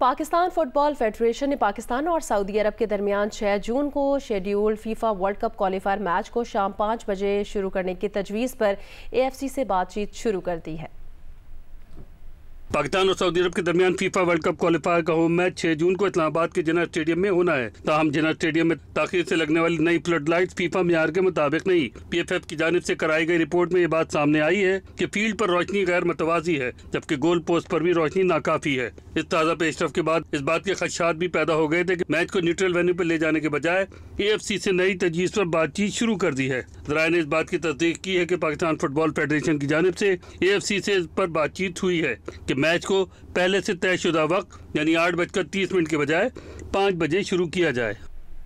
Pakistan football federation ने पाकिस्तान और Saudi अरब के दरमियान 6 जून को schedule FIFA world cup qualifier match को शाम पाँच बजे शुरू करने की तजवीज़ पर एएफसी से बातचीत शुरू कर दी है पाकिस्तान और सऊदी अरब के दरमियान फीफा वर्ल्ड कप क्वालिफायर का होम मैच छह जून को इस्लामाबाद के जना स्टेडियम में होना है ताहम जना स्टेडियम में ताखिर से लगने वाली नई फ्लड लाइट फीफा मैार के मुताबिक नहीं पीएफएफ की जानब से कराई गई रिपोर्ट में ये बात सामने आई है कि फील्ड पर रोशनी गैर मतवाजी है जबकि गोल पोस्ट पर भी रोशनी नाकाफी है इस ताज़ा पेशरफ के बाद इस बात के खदशात भी पैदा हो गए थे की मैच को न्यूट्रल वेन्यू पर ले जाने के बजाय ए एफ सी से नई तजवीज़ पर बातचीत शुरू कर दी है जराये ने इस बात की तस्दीक की है की पाकिस्तान फुटबॉल फेडरेशन की जानब ऐसी ए एफ सी से इस पर बातचीत हुई है मैच को पहले से तयशुदा वक्त यानी आठ बजकर तीस मिनट के बजाय पाँच बजे शुरू किया जाए